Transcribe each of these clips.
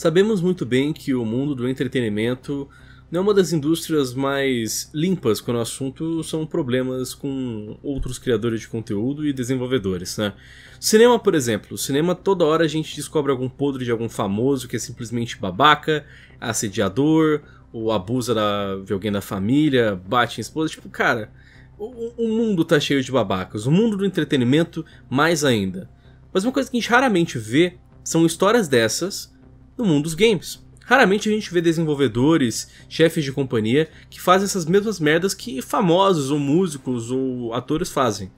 Sabemos muito bem que o mundo do entretenimento não é uma das indústrias mais limpas quando o assunto são problemas com outros criadores de conteúdo e desenvolvedores, né? Cinema, por exemplo. Cinema, toda hora a gente descobre algum podre de algum famoso que é simplesmente babaca, assediador, ou abusa da, de alguém da família, bate em esposa. Tipo, cara, o, o mundo tá cheio de babacas. O mundo do entretenimento, mais ainda. Mas uma coisa que a gente raramente vê são histórias dessas no mundo dos games. Raramente a gente vê desenvolvedores, chefes de companhia, que fazem essas mesmas merdas que famosos ou músicos ou atores fazem.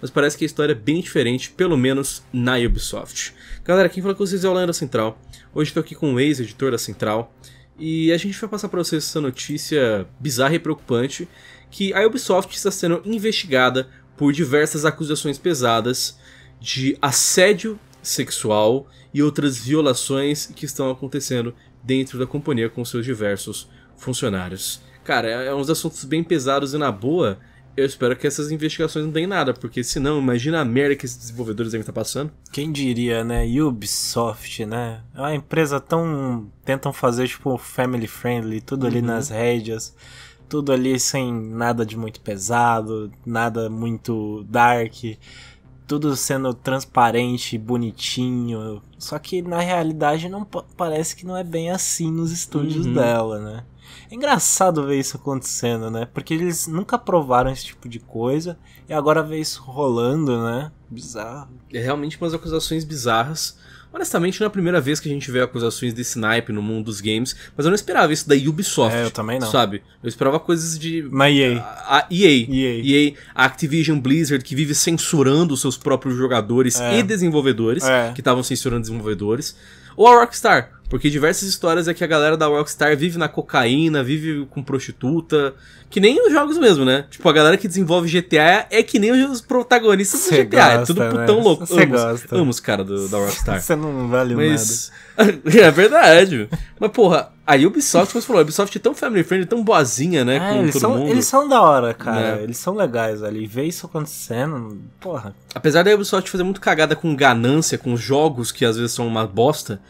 Mas parece que a história é bem diferente, pelo menos na Ubisoft. Galera, quem fala com vocês é o Leandro Central. Hoje estou aqui com o ex-editor da Central. E a gente vai passar para vocês essa notícia bizarra e preocupante que a Ubisoft está sendo investigada por diversas acusações pesadas de assédio sexual e outras violações que estão acontecendo dentro da companhia com seus diversos funcionários. Cara, é, é uns assuntos bem pesados e na boa, eu espero que essas investigações não deem nada, porque senão, imagina a merda que esses desenvolvedores devem estar passando. Quem diria, né? Ubisoft, né? É uma empresa tão. tentam fazer, tipo, family friendly, tudo ali uhum. nas rédeas, tudo ali sem nada de muito pesado, nada muito dark tudo sendo transparente, bonitinho. Só que na realidade não parece que não é bem assim nos estúdios uhum. dela, né? É engraçado ver isso acontecendo, né? Porque eles nunca provaram esse tipo de coisa e agora vê isso rolando, né? Bizarro. É realmente umas acusações bizarras. Honestamente, não é a primeira vez que a gente vê acusações de snipe no mundo dos games, mas eu não esperava isso da Ubisoft. É, eu também não. Sabe? Eu esperava coisas de. Mas EA. A, a EA. EA. EA. A Activision Blizzard, que vive censurando os seus próprios jogadores é. e desenvolvedores, é. que estavam censurando desenvolvedores. Ou a Rockstar, porque diversas histórias é que a galera da Rockstar vive na cocaína, vive com prostituta. Que nem os jogos mesmo, né? Tipo, a galera que desenvolve GTA é que nem os protagonistas Cê é né? do GTA. Gosta, é tudo putão né? louco. Você gosta. Amo os caras da Rockstar. Você não vale Mas... nada. é verdade. Mas, porra, a Ubisoft, como você falou, a Ubisoft é tão family friendly, tão boazinha, né? É, com eles, todo são, mundo. eles são da hora, cara. Né? Eles são legais ali. Ver isso acontecendo, porra. Apesar da Ubisoft fazer muito cagada com ganância, com jogos que às vezes são uma bosta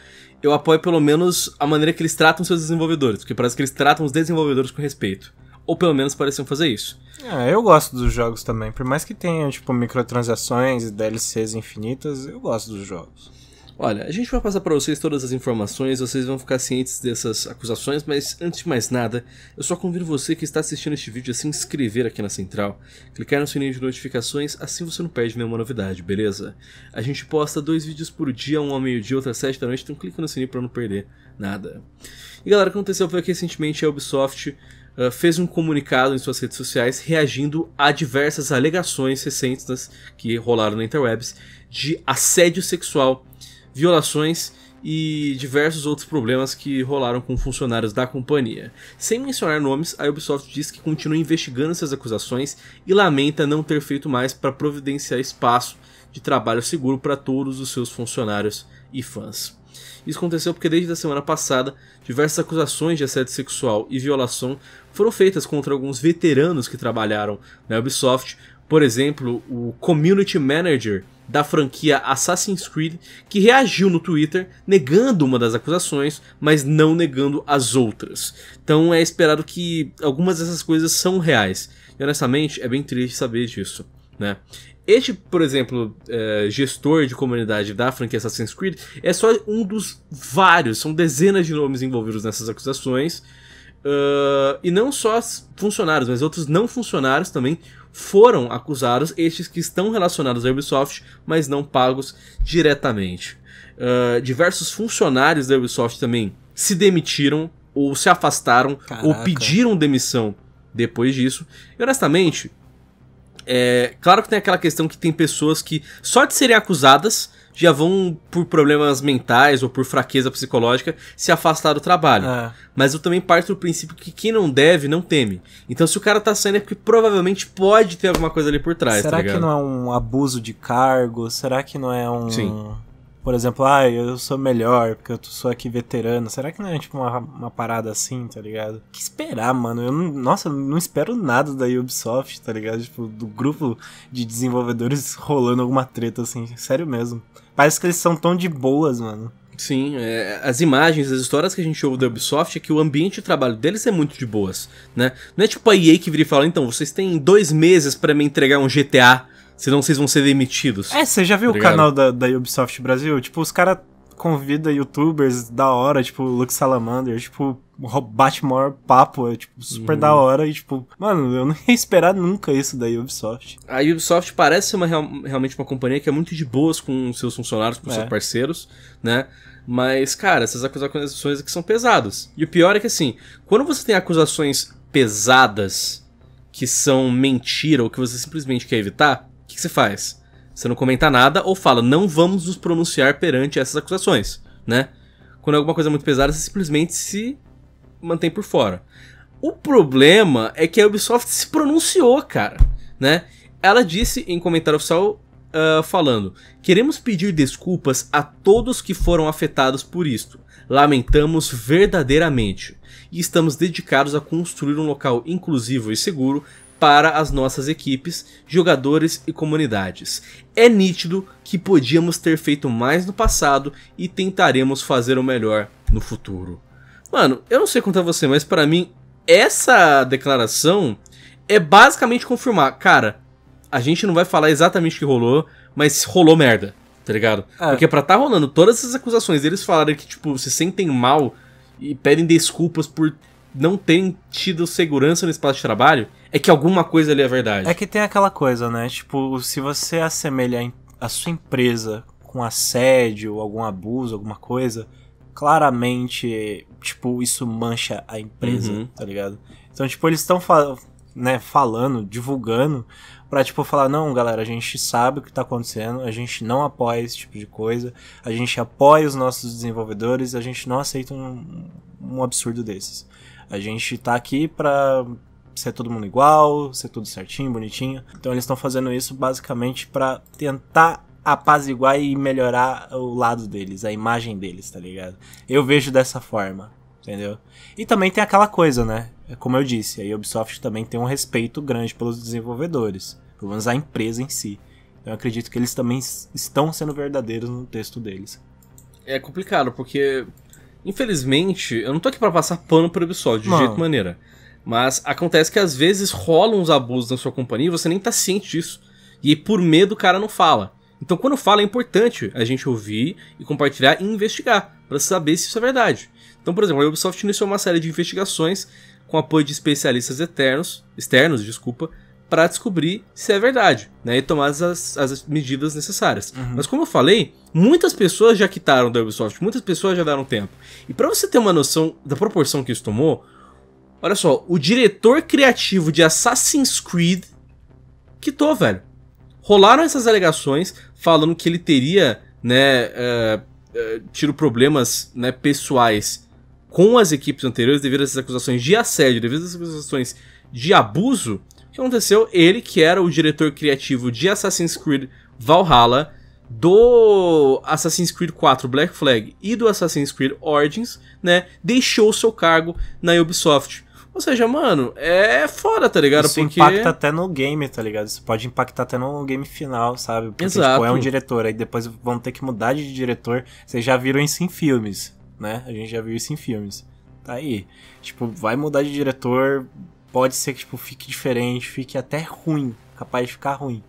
eu apoio pelo menos a maneira que eles tratam seus desenvolvedores, porque parece que eles tratam os desenvolvedores com respeito. Ou pelo menos pareciam fazer isso. É, eu gosto dos jogos também. Por mais que tenham, tipo, microtransações e DLCs infinitas, eu gosto dos jogos. Olha, a gente vai passar para vocês todas as informações, vocês vão ficar cientes dessas acusações, mas antes de mais nada, eu só convido você que está assistindo este vídeo a se inscrever aqui na Central, clicar no sininho de notificações, assim você não perde nenhuma novidade, beleza? A gente posta dois vídeos por dia, um ao meio-dia, outro às 7 da noite, então clica no sininho para não perder nada. E galera, o que aconteceu foi que recentemente a Ubisoft Uh, fez um comunicado em suas redes sociais reagindo a diversas alegações recentes que rolaram na interwebs de assédio sexual violações e diversos outros problemas que rolaram com funcionários da companhia. Sem mencionar nomes, a Ubisoft diz que continua investigando essas acusações e lamenta não ter feito mais para providenciar espaço de trabalho seguro para todos os seus funcionários e fãs. Isso aconteceu porque desde a semana passada, diversas acusações de assédio sexual e violação foram feitas contra alguns veteranos que trabalharam na Ubisoft. Por exemplo, o community manager da franquia Assassin's Creed, que reagiu no Twitter negando uma das acusações, mas não negando as outras. Então é esperado que algumas dessas coisas são reais. E honestamente, é bem triste saber disso. Né? Este, por exemplo, é, gestor de comunidade da franquia Assassin's Creed é só um dos vários, são dezenas de nomes envolvidos nessas acusações. Uh, e não só funcionários, mas outros não funcionários também foram acusados estes que estão relacionados à Ubisoft, mas não pagos diretamente. Uh, diversos funcionários da Ubisoft também se demitiram, ou se afastaram, Caraca. ou pediram demissão depois disso. E honestamente, é claro que tem aquela questão que tem pessoas que só de serem acusadas já vão, por problemas mentais ou por fraqueza psicológica, se afastar do trabalho. É. Mas eu também parto do princípio que quem não deve, não teme. Então se o cara tá saindo é porque provavelmente pode ter alguma coisa ali por trás. Tá Será tá que não é um abuso de cargo? Será que não é um. Sim por exemplo, ah, eu sou melhor porque eu sou aqui veterano. Será que não é tipo uma, uma parada assim, tá ligado? Que esperar, mano? Eu não, nossa, eu não espero nada da Ubisoft, tá ligado? Tipo, do grupo de desenvolvedores rolando alguma treta assim, sério mesmo. Parece que eles são tão de boas, mano. Sim, é, as imagens, as histórias que a gente ouve da Ubisoft é que o ambiente de trabalho deles é muito de boas, né? Não é tipo a EA que vira e fala, então, vocês têm dois meses para me entregar um GTA senão vocês vão ser demitidos. É, você já viu tá o canal da, da Ubisoft Brasil? Tipo, os caras convida youtubers da hora, tipo, Luke Salamander, tipo, bate maior papo, é, tipo, super uhum. da hora e, tipo, mano, eu não ia esperar nunca isso da Ubisoft. A Ubisoft parece ser uma, realmente uma companhia que é muito de boas com seus funcionários, com é. seus parceiros, né? Mas, cara, essas acusações aqui são pesadas. E o pior é que, assim, quando você tem acusações pesadas que são mentira ou que você simplesmente quer evitar, que, que você faz? Você não comenta nada ou fala, não vamos nos pronunciar perante essas acusações, né? Quando é alguma coisa muito pesada, você simplesmente se mantém por fora. O problema é que a Ubisoft se pronunciou, cara, né? Ela disse em comentário oficial uh, falando: "Queremos pedir desculpas a todos que foram afetados por isto. Lamentamos verdadeiramente e estamos dedicados a construir um local inclusivo e seguro para as nossas equipes, jogadores e comunidades. É nítido que podíamos ter feito mais no passado e tentaremos fazer o melhor no futuro. Mano, eu não sei contar você, mas para mim essa declaração é basicamente confirmar, cara, a gente não vai falar exatamente o que rolou, mas rolou merda, tá ligado? É. Porque para tá rolando todas essas acusações deles falarem que, tipo, se sentem mal e pedem desculpas por não tem tido segurança no espaço de trabalho, é que alguma coisa ali é verdade. É que tem aquela coisa, né? Tipo, se você assemelha a sua empresa com assédio, algum abuso, alguma coisa, claramente, tipo, isso mancha a empresa, uhum. tá ligado? Então, tipo, eles estão fa né, falando, divulgando, pra, tipo, falar, não, galera, a gente sabe o que tá acontecendo, a gente não apoia esse tipo de coisa, a gente apoia os nossos desenvolvedores, a gente não aceita um, um absurdo desses. A gente tá aqui pra ser todo mundo igual, ser tudo certinho, bonitinho. Então eles estão fazendo isso basicamente para tentar apaziguar e melhorar o lado deles, a imagem deles, tá ligado? Eu vejo dessa forma, entendeu? E também tem aquela coisa, né? É como eu disse, a Ubisoft também tem um respeito grande pelos desenvolvedores, pelo menos a empresa em si. Então eu acredito que eles também estão sendo verdadeiros no texto deles. É complicado, porque Infelizmente, eu não tô aqui pra passar pano pro Ubisoft, de não. jeito maneira. Mas acontece que às vezes rolam uns abusos na sua companhia e você nem tá ciente disso. E por medo o cara não fala. Então quando fala é importante a gente ouvir e compartilhar e investigar para saber se isso é verdade. Então, por exemplo, a Ubisoft iniciou uma série de investigações com apoio de especialistas eternos, externos, desculpa, para descobrir se é verdade, né? E tomar as, as medidas necessárias. Uhum. Mas como eu falei, muitas pessoas já quitaram da Ubisoft, muitas pessoas já deram tempo. E para você ter uma noção da proporção que isso tomou, olha só, o diretor criativo de Assassin's Creed quitou, velho. Rolaram essas alegações falando que ele teria, né, uh, uh, tido problemas, né, pessoais com as equipes anteriores devido a essas acusações de assédio, devido a essas acusações de abuso, que aconteceu? Ele, que era o diretor criativo de Assassin's Creed Valhalla, do Assassin's Creed 4 Black Flag e do Assassin's Creed Origins, né, deixou seu cargo na Ubisoft. Ou seja, mano, é foda, tá ligado? Isso Porque... impacta até no game, tá ligado? Isso pode impactar até no game final, sabe? Porque, Exato. Tipo, é um diretor, aí depois vão ter que mudar de diretor. Vocês já viram isso em filmes, né? A gente já viu isso em filmes. Tá aí. Tipo, vai mudar de diretor, pode ser que, tipo, fique diferente, fique até ruim, capaz de ficar ruim.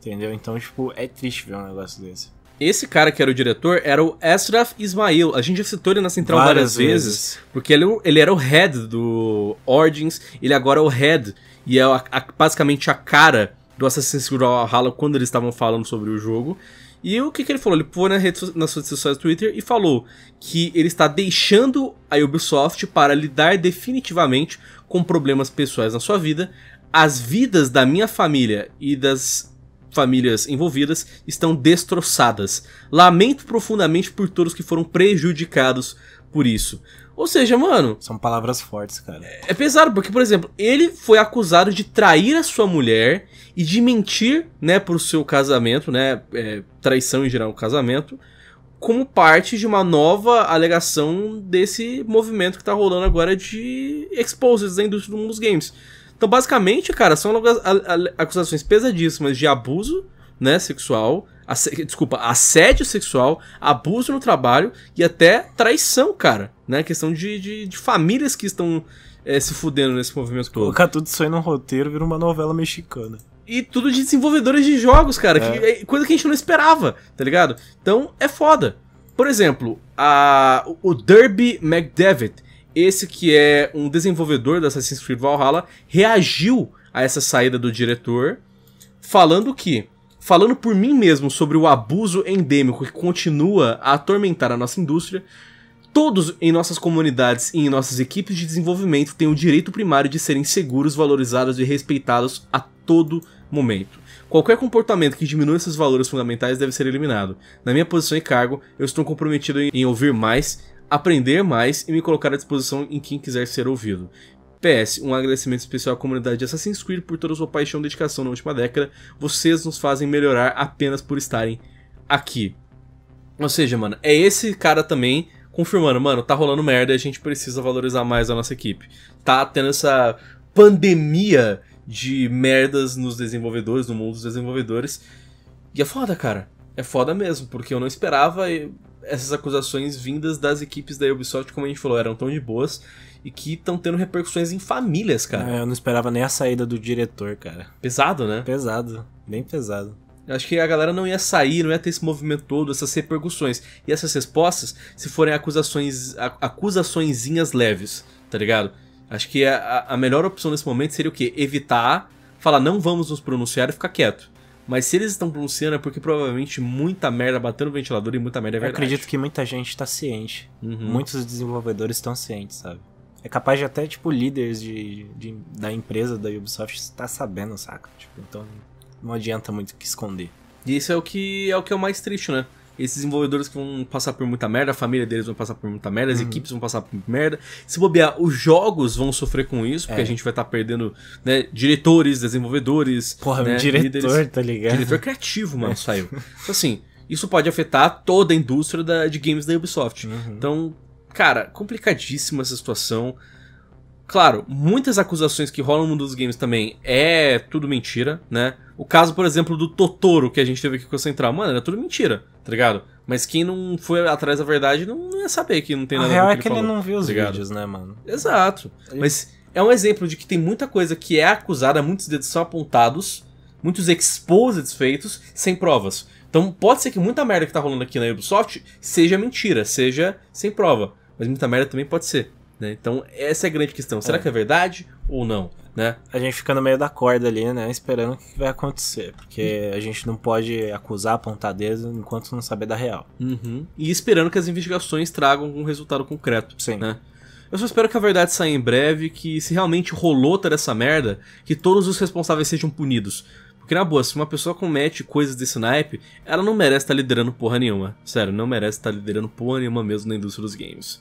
Entendeu? Então, tipo, é triste ver um negócio desse. Esse cara que era o diretor era o Ashraf Ismail. A gente já citou ele na Central várias, várias vezes, vezes, porque ele, é ele era o head do Origins, ele agora é o head e é a, a, basicamente a cara do Assassin's Creed Valhalla quando eles estavam falando sobre o jogo. E o que, que ele falou? Ele foi na rede, nas redes sociais do Twitter e falou que ele está deixando a Ubisoft para lidar definitivamente com problemas pessoais na sua vida. As vidas da minha família e das famílias envolvidas estão destroçadas. Lamento profundamente por todos que foram prejudicados por isso. Ou seja, mano. São palavras fortes, cara. É, é pesado, porque, por exemplo, ele foi acusado de trair a sua mulher e de mentir, né, pro seu casamento, né? É, traição em geral, o casamento, como parte de uma nova alegação desse movimento que tá rolando agora de exposes da indústria do mundo dos games. Então, basicamente, cara, são acusações pesadíssimas de abuso, né, sexual, desculpa, assédio sexual, abuso no trabalho e até traição, cara. Né? questão de, de, de, famílias que estão é, se fudendo nesse movimento todo. Colocar tudo isso aí num roteiro vira uma novela mexicana. E tudo de desenvolvedores de jogos, cara. É. Que, é, coisa que a gente não esperava, tá ligado? Então é foda. Por exemplo, a, o Derby McDevitt, esse que é um desenvolvedor da Assassin's Creed Valhalla, reagiu a essa saída do diretor, falando que falando por mim mesmo sobre o abuso endêmico que continua a atormentar a nossa indústria, todos em nossas comunidades e em nossas equipes de desenvolvimento têm o direito primário de serem seguros, valorizados e respeitados a todo momento. Qualquer comportamento que diminua esses valores fundamentais deve ser eliminado. Na minha posição e cargo, eu estou comprometido em ouvir mais, aprender mais e me colocar à disposição em quem quiser ser ouvido. PS, um agradecimento especial à comunidade de Assassin's Creed por toda a sua paixão e dedicação na última década. Vocês nos fazem melhorar apenas por estarem aqui. Ou seja, mano, é esse cara também confirmando, mano, tá rolando merda e a gente precisa valorizar mais a nossa equipe. Tá tendo essa pandemia de merdas nos desenvolvedores, no mundo dos desenvolvedores. E é foda, cara. É foda mesmo, porque eu não esperava eh, essas acusações vindas das equipes da Ubisoft, como a gente falou, eram tão de boas e que estão tendo repercussões em famílias, cara. É, eu não esperava nem a saída do diretor, cara. Pesado, né? Pesado, bem pesado. Eu acho que a galera não ia sair, não ia ter esse movimento todo, essas repercussões. E essas respostas, se forem acusações, acusaçõezinhas leves, tá ligado? Acho que a, a melhor opção nesse momento seria o quê? Evitar, falar não vamos nos pronunciar e ficar quieto. Mas se eles estão pronunciando é porque provavelmente muita merda batendo no ventilador e muita merda é verdade. Eu acredito que muita gente está ciente. Uhum. Muitos desenvolvedores estão cientes, sabe? É capaz de até, tipo, líderes de, de da empresa da Ubisoft estar tá sabendo, saca? Tipo, então não adianta muito que esconder. E isso é o que é o que é o mais triste, né? Esses desenvolvedores que vão passar por muita merda, a família deles vão passar por muita merda, as uhum. equipes vão passar por merda. Se bobear, os jogos vão sofrer com isso, porque é. a gente vai estar tá perdendo né, diretores, desenvolvedores. Porra, né, um diretor, líderes, tá ligado? Diretor criativo, mano, é. saiu. Então, assim, isso pode afetar toda a indústria da, de games da Ubisoft. Uhum. Então, cara, complicadíssima essa situação. Claro, muitas acusações que rolam no mundo dos games também é tudo mentira, né? O caso, por exemplo, do Totoro que a gente teve aqui com a Central, mano, era tudo mentira, tá ligado? Mas quem não foi atrás da verdade não, não ia saber que não tem nada a ver. real é que ele, falou, não viu os tá vídeos, né, mano? Exato. Ele... Mas é um exemplo de que tem muita coisa que é acusada, muitos dedos são apontados, muitos exposeds feitos sem provas. Então pode ser que muita merda que tá rolando aqui na Ubisoft seja mentira, seja sem prova mas muita merda também pode ser. Né? Então, essa é a grande questão. Será é. que é verdade ou não? Né? A gente fica no meio da corda ali, né? Esperando o que vai acontecer. Porque a gente não pode acusar, apontar dedo enquanto não saber da real. Uhum. E esperando que as investigações tragam um resultado concreto. Sim. Né? Eu só espero que a verdade saia em breve, que se realmente rolou toda essa merda, que todos os responsáveis sejam punidos. Porque, na boa, se uma pessoa comete coisas desse naipe, ela não merece estar tá liderando porra nenhuma. Sério, não merece estar tá liderando porra nenhuma mesmo na indústria dos games.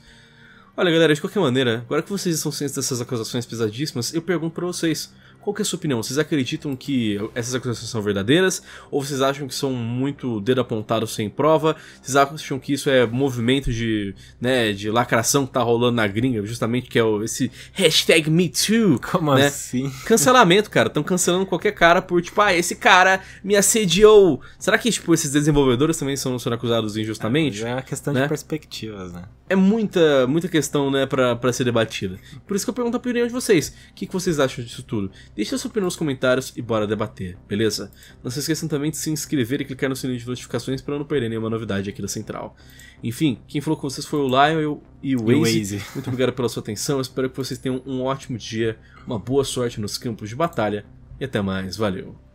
Olha, galera, de qualquer maneira, agora que vocês estão cientes dessas acusações pesadíssimas, eu pergunto pra vocês: qual que é a sua opinião? Vocês acreditam que essas acusações são verdadeiras? Ou vocês acham que são muito dedo apontado sem prova? Vocês acham que isso é movimento de, né, de lacração que tá rolando na gringa, justamente que é esse hashtag MeToo? Como né? assim? Cancelamento, cara. Estão cancelando qualquer cara por, tipo, ah, esse cara me assediou. Será que, tipo, esses desenvolvedores também são, sendo acusados injustamente? É, é uma questão né? de perspectivas, né? É muita, muita questão, né, pra, pra ser debatida. Por isso que eu pergunto a opinião de vocês. O que, que vocês acham disso tudo? Deixe sua opinião nos comentários e bora debater, beleza? Não se esqueçam também de se inscrever e clicar no sininho de notificações para não perder nenhuma novidade aqui da Central. Enfim, quem falou com vocês foi o Lyle e o Waze. Muito obrigado pela sua atenção, espero que vocês tenham um ótimo dia, uma boa sorte nos campos de batalha e até mais, valeu!